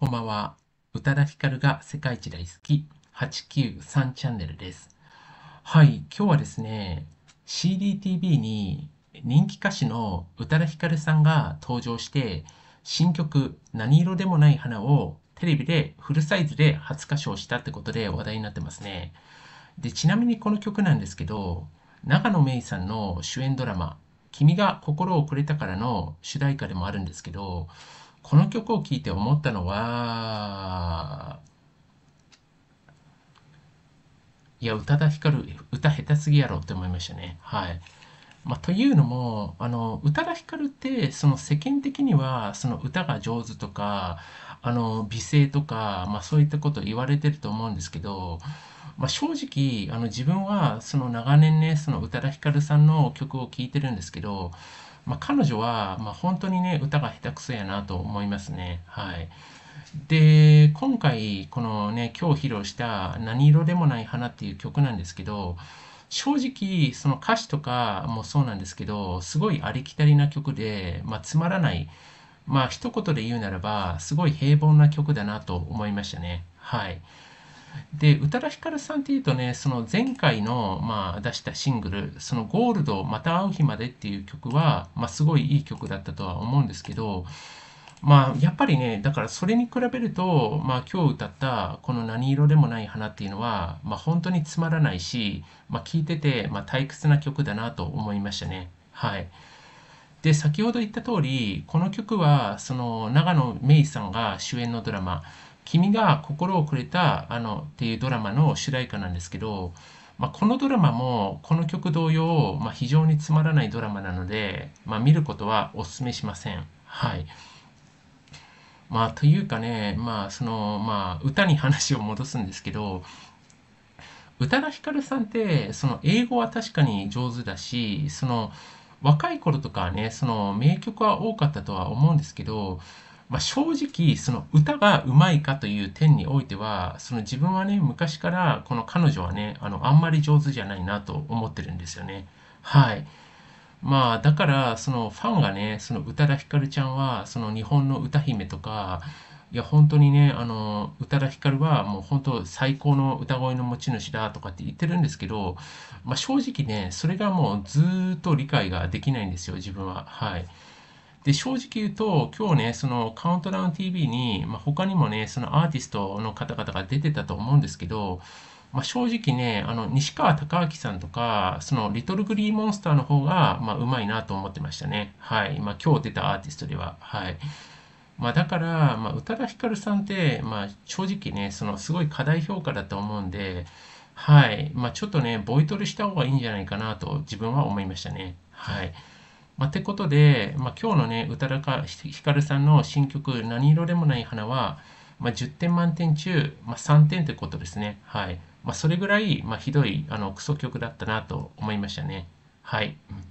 こんばんは。宇多田ヒカルが世界一大好き893チャンネルです。はい、今日はですね、CDTV に人気歌手の宇多田ヒカルさんが登場して、新曲何色でもない花をテレビでフルサイズで初歌唱したってことで話題になってますね。で、ちなみにこの曲なんですけど、永野芽郁さんの主演ドラマ、君が心をくれたからの主題歌でもあるんですけど、この曲を聴いて思ったのは、いや、宇多田ヒカル、歌下手すぎやろって思いましたね。はい。まあ、というのも、あの、宇多田ヒカルって、その世間的には、その歌が上手とか、あの、美声とか、まあ、そういったこと言われてると思うんですけど、まあ、正直、あの、自分は、その長年ね、その宇多田ヒカルさんの曲を聴いてるんですけど、まあ、彼女は、まあ、本当にね、歌が下手くそやなと思いますね。はい。で、今回、このね、今日披露した何色でもない花っていう曲なんですけど、正直、その歌詞とかもそうなんですけど、すごいありきたりな曲で、まあ、つまらない、まあ、一言で言うならば、すごい平凡な曲だなと思いましたね。はい。で、宇多田ヒカルさんっていうとね、その前回の、まあ、出したシングル、そのゴールドまた会う日までっていう曲は、まあ、すごいいい曲だったとは思うんですけど、まあ、やっぱりね、だからそれに比べると、まあ、今日歌ったこの何色でもない花っていうのは、まあ、本当につまらないし、まあ、聴いてて、まあ、退屈な曲だなと思いましたね。はい。で、先ほど言った通り、この曲は、その、長野芽郁さんが主演のドラマ、君が心をくれたあのっていうドラマの主題歌なんですけど、まあ、このドラマもこの曲同様、まあ、非常につまらないドラマなので、まあ、見ることはお勧めしません。はいまあ、というかね、まあそのまあ、歌に話を戻すんですけど宇多田ヒカルさんってその英語は確かに上手だしその若い頃とかねその名曲は多かったとは思うんですけどまあ、正直その歌がうまいかという点においてはその自分はね昔からこの彼女はねあのあんまり上手じゃないなと思ってるんですよねはいまあだからそのファンがねその宇多田ヒカルちゃんはその日本の歌姫とかいや本当にねあの宇多田ヒカルはもう本当最高の歌声の持ち主だとかって言ってるんですけど、まあ、正直ねそれがもうずっと理解ができないんですよ自分ははい。で、正直言うと、今日ね、そのカウントダウン TV に、まあ、他にもね、そのアーティストの方々が出てたと思うんですけど、まあ、正直ね、あの、西川隆明さんとか、そのリトルグリーモンスターの方が、まあ、うまいなと思ってましたね。はい。まあ、今日出たアーティストでは。はい。まあ、だから、まあ、宇多田ヒカルさんって、まあ、正直ね、そのすごい過大評価だと思うんで、はい。まあ、ちょっとね、ボイトレした方がいいんじゃないかなと自分は思いましたね。はい。まあ、てことで、まあ、今日のね宇多田ヒカルさんの新曲「何色でもない花は」まあ、10点満点中、まあ、3点ということですね。はいまあ、それぐらい、まあ、ひどいあのクソ曲だったなと思いましたね。はい、うん